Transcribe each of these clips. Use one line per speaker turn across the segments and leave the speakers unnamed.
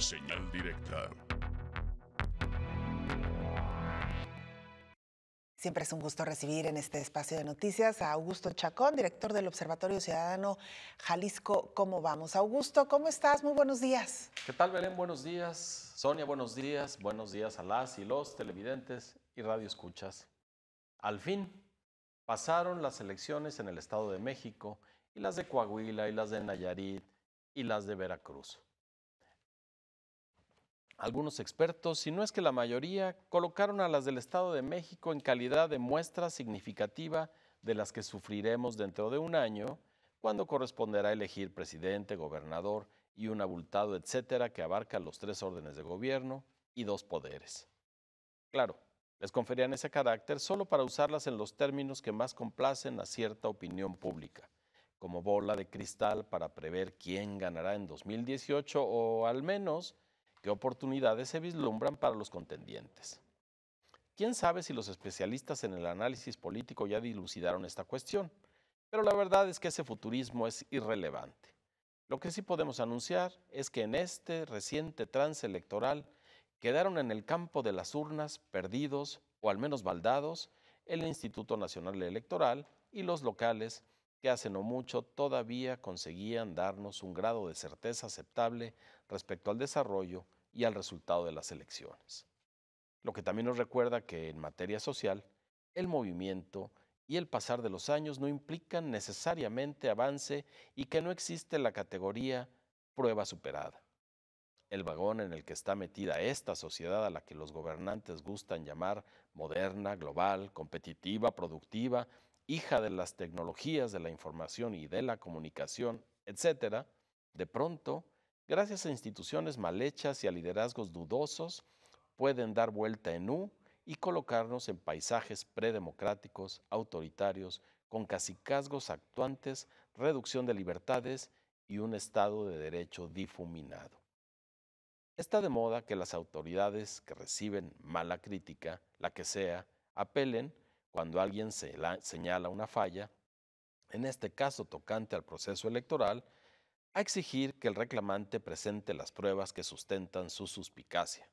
Señal directa. Siempre es un gusto recibir en este espacio de noticias a Augusto Chacón, director del Observatorio Ciudadano Jalisco. ¿Cómo vamos? Augusto, ¿cómo estás? Muy buenos días.
¿Qué tal, Belén? Buenos días. Sonia, buenos días. Buenos días a las y los televidentes y Radio Escuchas. Al fin, pasaron las elecciones en el Estado de México y las de Coahuila y las de Nayarit y las de Veracruz. Algunos expertos, si no es que la mayoría, colocaron a las del Estado de México en calidad de muestra significativa de las que sufriremos dentro de un año, cuando corresponderá elegir presidente, gobernador y un abultado etcétera que abarca los tres órdenes de gobierno y dos poderes. Claro, les conferían ese carácter solo para usarlas en los términos que más complacen a cierta opinión pública, como bola de cristal para prever quién ganará en 2018 o al menos ¿Qué oportunidades se vislumbran para los contendientes? Quién sabe si los especialistas en el análisis político ya dilucidaron esta cuestión, pero la verdad es que ese futurismo es irrelevante. Lo que sí podemos anunciar es que en este reciente trance electoral quedaron en el campo de las urnas perdidos o al menos baldados el Instituto Nacional Electoral y los locales que hace no mucho todavía conseguían darnos un grado de certeza aceptable respecto al desarrollo y al resultado de las elecciones. Lo que también nos recuerda que en materia social, el movimiento y el pasar de los años no implican necesariamente avance y que no existe la categoría prueba superada. El vagón en el que está metida esta sociedad a la que los gobernantes gustan llamar moderna, global, competitiva, productiva, hija de las tecnologías de la información y de la comunicación, etc., de pronto Gracias a instituciones mal hechas y a liderazgos dudosos, pueden dar vuelta en U y colocarnos en paisajes predemocráticos, autoritarios, con cacicazgos actuantes, reducción de libertades y un Estado de Derecho difuminado. Está de moda que las autoridades que reciben mala crítica, la que sea, apelen cuando alguien se señala una falla, en este caso tocante al proceso electoral, a exigir que el reclamante presente las pruebas que sustentan su suspicacia,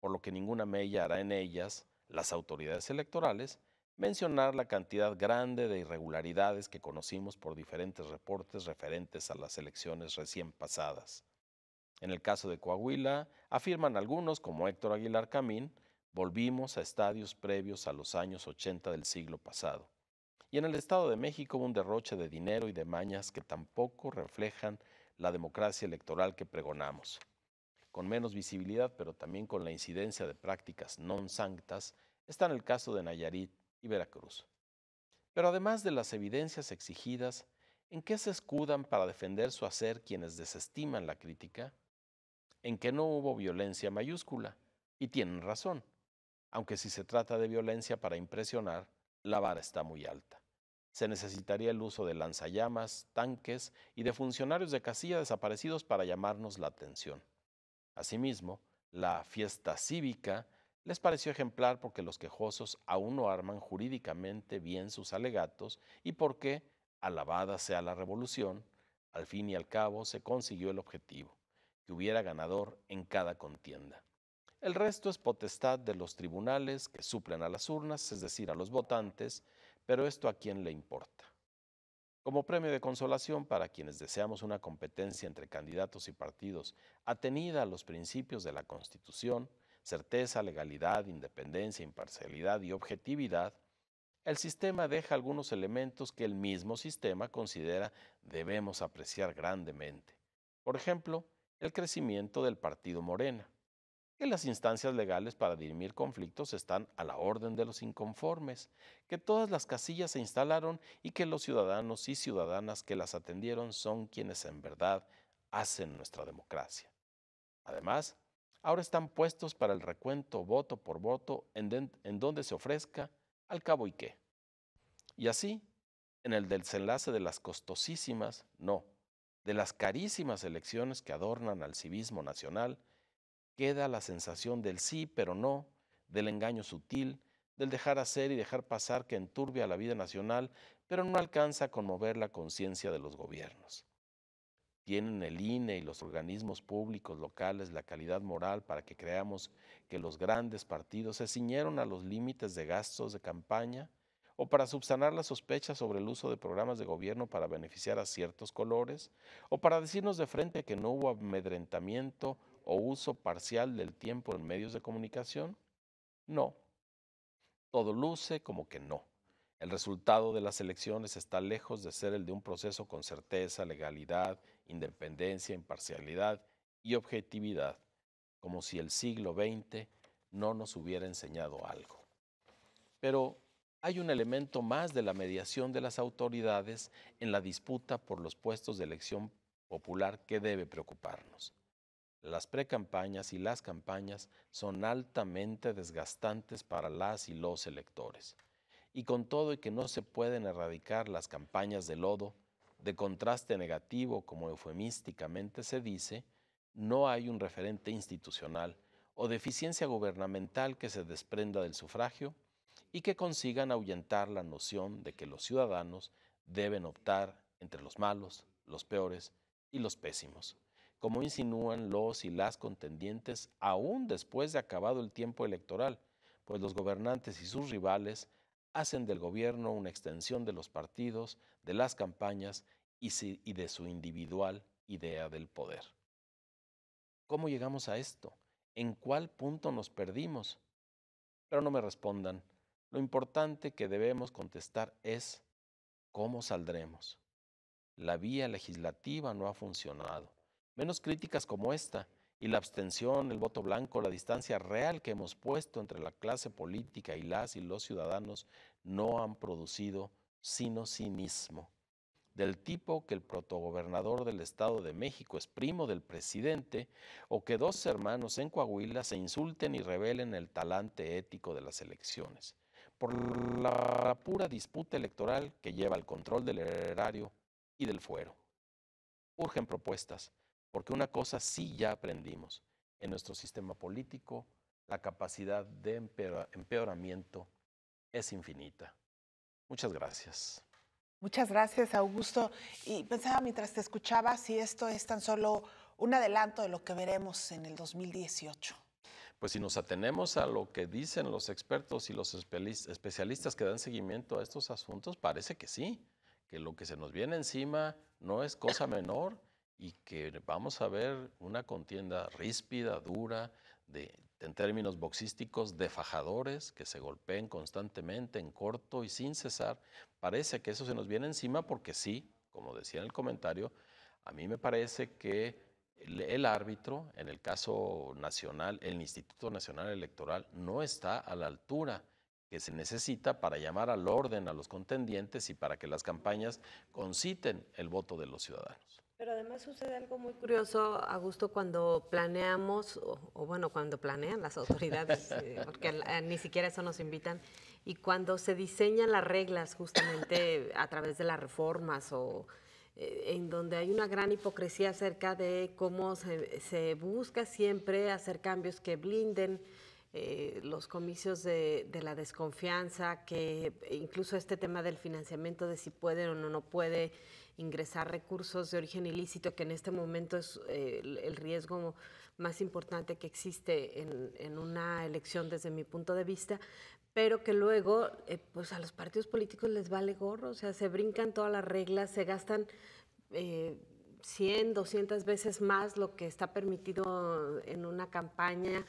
por lo que ninguna mella hará en ellas las autoridades electorales mencionar la cantidad grande de irregularidades que conocimos por diferentes reportes referentes a las elecciones recién pasadas. En el caso de Coahuila, afirman algunos, como Héctor Aguilar Camín, volvimos a estadios previos a los años 80 del siglo pasado. Y en el Estado de México un derroche de dinero y de mañas que tampoco reflejan la democracia electoral que pregonamos, con menos visibilidad, pero también con la incidencia de prácticas non sanctas, está en el caso de Nayarit y Veracruz. Pero además de las evidencias exigidas, ¿en qué se escudan para defender su hacer quienes desestiman la crítica? En que no hubo violencia mayúscula, y tienen razón, aunque si se trata de violencia para impresionar, la vara está muy alta. Se necesitaría el uso de lanzallamas, tanques y de funcionarios de casilla desaparecidos para llamarnos la atención. Asimismo, la fiesta cívica les pareció ejemplar porque los quejosos aún no arman jurídicamente bien sus alegatos y porque, alabada sea la revolución, al fin y al cabo se consiguió el objetivo, que hubiera ganador en cada contienda. El resto es potestad de los tribunales que suplen a las urnas, es decir, a los votantes, pero esto a quién le importa. Como premio de consolación para quienes deseamos una competencia entre candidatos y partidos atenida a los principios de la Constitución, certeza, legalidad, independencia, imparcialidad y objetividad, el sistema deja algunos elementos que el mismo sistema considera debemos apreciar grandemente. Por ejemplo, el crecimiento del partido Morena, que las instancias legales para dirimir conflictos están a la orden de los inconformes, que todas las casillas se instalaron y que los ciudadanos y ciudadanas que las atendieron son quienes en verdad hacen nuestra democracia. Además, ahora están puestos para el recuento voto por voto en, donde se ofrezca al cabo y qué. Y así, en el desenlace de las costosísimas, no, de las carísimas elecciones que adornan al civismo nacional, Queda la sensación del sí, pero no, del engaño sutil, del dejar hacer y dejar pasar que enturbia la vida nacional, pero no alcanza a conmover la conciencia de los gobiernos. Tienen el INE y los organismos públicos locales la calidad moral para que creamos que los grandes partidos se ciñeron a los límites de gastos de campaña o para subsanar las sospechas sobre el uso de programas de gobierno para beneficiar a ciertos colores o para decirnos de frente que no hubo amedrentamiento o uso parcial del tiempo en medios de comunicación? No. Todo luce como que no. El resultado de las elecciones está lejos de ser el de un proceso con certeza, legalidad, independencia, imparcialidad y objetividad, como si el siglo XX no nos hubiera enseñado algo. Pero hay un elemento más de la mediación de las autoridades en la disputa por los puestos de elección popular que debe preocuparnos. Las precampañas y las campañas son altamente desgastantes para las y los electores. Y con todo y que no se pueden erradicar las campañas de lodo, de contraste negativo como eufemísticamente se dice, no hay un referente institucional o deficiencia gubernamental que se desprenda del sufragio y que consigan ahuyentar la noción de que los ciudadanos deben optar entre los malos, los peores y los pésimos como insinúan los y las contendientes, aún después de acabado el tiempo electoral, pues los gobernantes y sus rivales hacen del gobierno una extensión de los partidos, de las campañas y de su individual idea del poder. ¿Cómo llegamos a esto? ¿En cuál punto nos perdimos? Pero no me respondan. Lo importante que debemos contestar es ¿cómo saldremos? La vía legislativa no ha funcionado. Menos críticas como esta y la abstención, el voto blanco, la distancia real que hemos puesto entre la clase política y las y los ciudadanos no han producido sino cinismo, del tipo que el protogobernador del Estado de México es primo del presidente o que dos hermanos en Coahuila se insulten y revelen el talante ético de las elecciones, por la pura disputa electoral que lleva al control del erario y del fuero. Urgen propuestas porque una cosa sí ya aprendimos en nuestro sistema político, la capacidad de empeoramiento es infinita. Muchas gracias.
Muchas gracias, Augusto. Y pensaba mientras te escuchaba si esto es tan solo un adelanto de lo que veremos en el 2018.
Pues si nos atenemos a lo que dicen los expertos y los especialistas que dan seguimiento a estos asuntos, parece que sí, que lo que se nos viene encima no es cosa menor y que vamos a ver una contienda ríspida, dura, en términos boxísticos, de fajadores que se golpeen constantemente, en corto y sin cesar. Parece que eso se nos viene encima porque sí, como decía en el comentario, a mí me parece que el, el árbitro, en el caso nacional, el Instituto Nacional Electoral, no está a la altura que se necesita para llamar al orden a los contendientes y para que las campañas conciten el voto de los ciudadanos.
Pero además sucede algo muy curioso, Augusto, cuando planeamos, o, bueno, cuando planean las autoridades, eh, porque eh, ni siquiera eso nos invitan, y cuando se diseñan las reglas justamente a través de las reformas o eh, en donde hay una gran hipocresía acerca de cómo se, busca siempre hacer cambios que blinden los comicios de, de, la desconfianza, que incluso este tema del financiamiento de si puede o no, no puede ingresar recursos de origen ilícito, que en este momento es eh, el, riesgo más importante que existe en, una elección desde mi punto de vista, pero que luego eh, pues a los partidos políticos les vale gorro, o sea, se brincan todas las reglas, se gastan... Eh, 100, 200 veces más lo que está permitido en una campaña.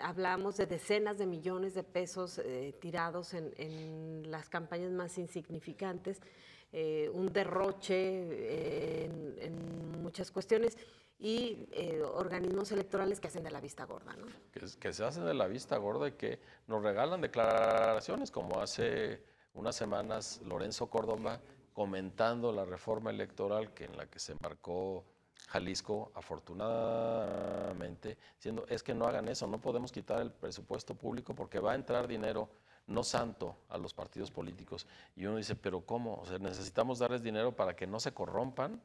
hablamos de decenas de millones de pesos eh, tirados en, en, las campañas más insignificantes eh, un derroche eh, en, muchas cuestiones y eh, organismos electorales que hacen de la vista gorda. ¿no?
Que, se hacen de la vista gorda y que nos regalan declaraciones, como hace unas semanas Lorenzo Córdoba comentando la reforma electoral que en la que se embarcó Jalisco, afortunadamente, diciendo es que no hagan eso, no podemos quitar el presupuesto público porque va a entrar dinero no santo a los partidos políticos. Y uno dice, pero ¿cómo? O sea, necesitamos darles dinero para que no se corrompan.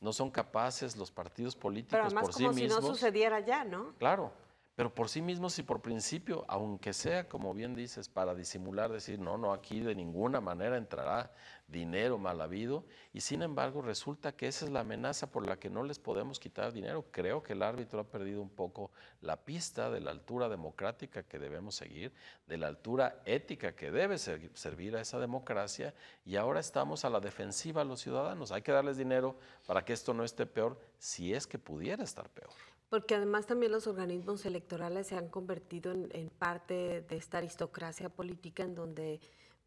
No son capaces los partidos políticos por sí como mismos. Si no
sucediera ya, ¿no?
Claro pero por sí mismos y por principio, aunque sea, como bien dices, para disimular, decir, no, no, aquí de ninguna manera entrará dinero mal habido, y sin embargo resulta que esa es la amenaza por la que no les podemos quitar dinero. Creo que el árbitro ha perdido un poco la pista de la altura democrática que debemos seguir, de la altura ética que debe servir a esa democracia, y ahora estamos a la defensiva a los ciudadanos. Hay que darles dinero para que esto no esté peor, si es que pudiera estar peor.
Porque además también los organismos electorales se han convertido en, parte de esta aristocracia política en donde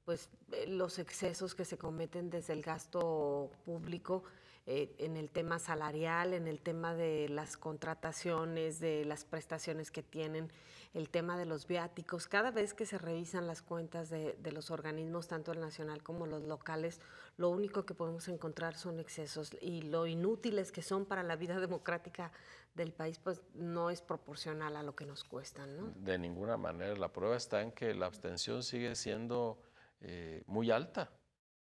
pues eh, los excesos que se cometen desde el gasto público eh, en el tema salarial, en el tema de las contrataciones, de las prestaciones que tienen, el tema de los viáticos. Cada vez que se revisan las cuentas de, los organismos, tanto el nacional como los locales, lo único que podemos encontrar son excesos y lo inútiles que son para la vida democrática del país, pues no es proporcional a lo que nos cuestan. ¿no?
De ninguna manera. La prueba está en que la abstención sigue siendo eh, muy alta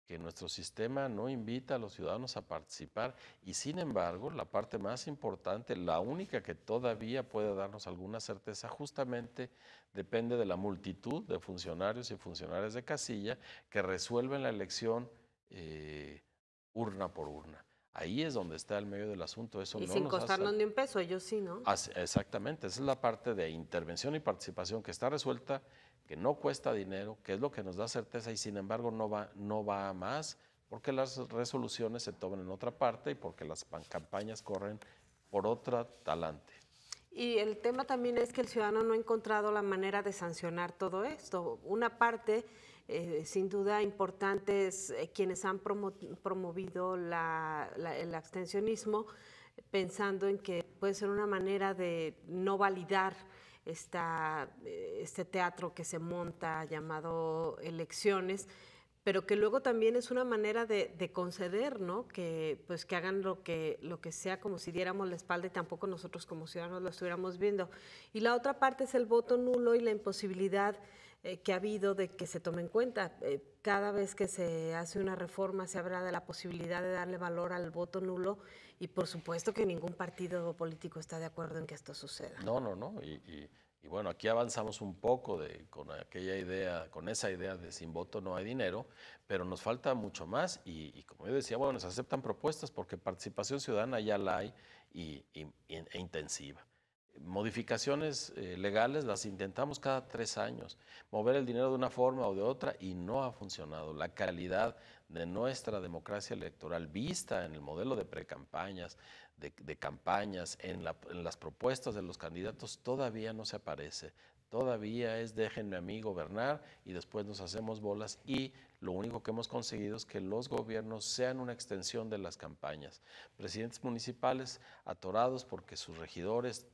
que nuestro sistema no invita a los ciudadanos a participar y sin embargo la parte más importante, la única que todavía puede darnos alguna certeza justamente depende de la multitud de funcionarios y funcionarias de casilla que resuelven la elección eh, urna por urna. Ahí es donde está el medio del asunto. Eso y sin costarnos
ni un peso, ellos sí, ¿no?
exactamente, esa es la parte de intervención y participación que está resuelta, que no cuesta dinero, que es lo que nos da certeza y sin embargo no va, no va a más porque las resoluciones se toman en otra parte y porque las campañas corren por otra talante.
Y el tema también es que el ciudadano no ha encontrado la manera de sancionar todo esto. Una parte eh, sin duda importantes eh, quienes han promovido el abstencionismo, pensando en que puede ser una manera de no validar esta, eh, este teatro que se monta llamado elecciones pero que luego también es una manera de, conceder, Que pues que hagan lo que lo que sea como si diéramos la espalda y tampoco nosotros como ciudadanos lo estuviéramos viendo. Y la otra parte es el voto nulo y la imposibilidad eh, que ha habido de que se tome en cuenta. Eh, cada vez que se hace una reforma se habrá de la posibilidad de darle valor al voto nulo y por supuesto que ningún partido político está de acuerdo en que esto suceda.
No, no, no. Y, bueno, aquí avanzamos un poco con aquella idea, con esa idea de sin voto no hay dinero, pero nos falta mucho más y, como yo decía, bueno, se aceptan propuestas porque participación ciudadana ya la hay y, e intensiva modificaciones eh, legales las intentamos cada tres años, mover el dinero de una forma o de otra y no ha funcionado. La calidad de nuestra democracia electoral vista en el modelo de precampañas, de, de campañas, en las propuestas de los candidatos todavía no se aparece. Todavía es déjenme a mí gobernar y después nos hacemos bolas y lo único que hemos conseguido es que los gobiernos sean una extensión de las campañas. Presidentes municipales atorados porque sus regidores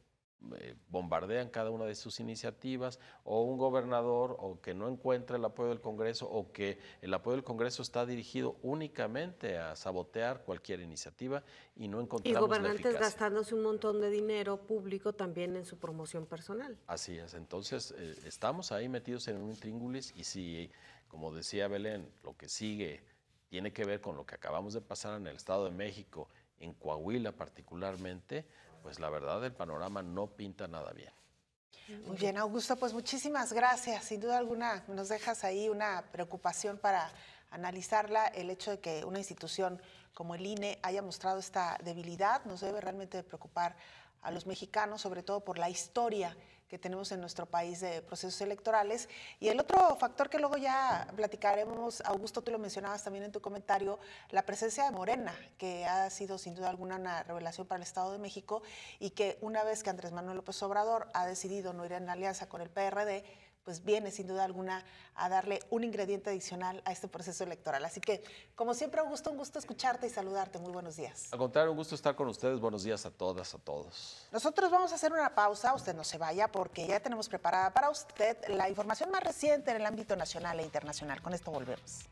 eh, bombardean cada una de sus iniciativas, o un gobernador o que no encuentra el apoyo del Congreso, o que el apoyo del Congreso está dirigido únicamente a sabotear cualquier iniciativa y no encontramos Y gobernantes
gastándose un montón de dinero público también en su promoción personal.
Así es, entonces eh, estamos ahí metidos en un intríngulis y si, como decía Belén, lo que sigue tiene que ver con lo que acabamos de pasar en el Estado de México en Coahuila particularmente, pues la verdad el panorama no pinta nada bien.
Muy bien, Augusto, pues muchísimas gracias. Sin duda alguna nos dejas ahí una preocupación para analizarla, el hecho de que una institución como el INE haya mostrado esta debilidad nos debe realmente preocupar a los mexicanos, sobre todo por la historia que tenemos en nuestro país de procesos electorales. Y el otro factor que luego ya platicaremos, Augusto, tú lo mencionabas también en tu comentario, la presencia de Morena, que ha sido sin duda alguna una revelación para el Estado de México y que una vez que Andrés Manuel López Obrador ha decidido no ir en alianza con el PRD, pues viene sin duda alguna a darle un ingrediente adicional a este proceso electoral. Así que, como siempre, Augusto, un gusto escucharte y saludarte. Muy buenos días.
Al contrario, un gusto estar con ustedes. Buenos días a todas, a todos.
Nosotros vamos a hacer una pausa, usted no se vaya, porque ya tenemos preparada para usted la información más reciente en el ámbito nacional e internacional. Con esto volvemos.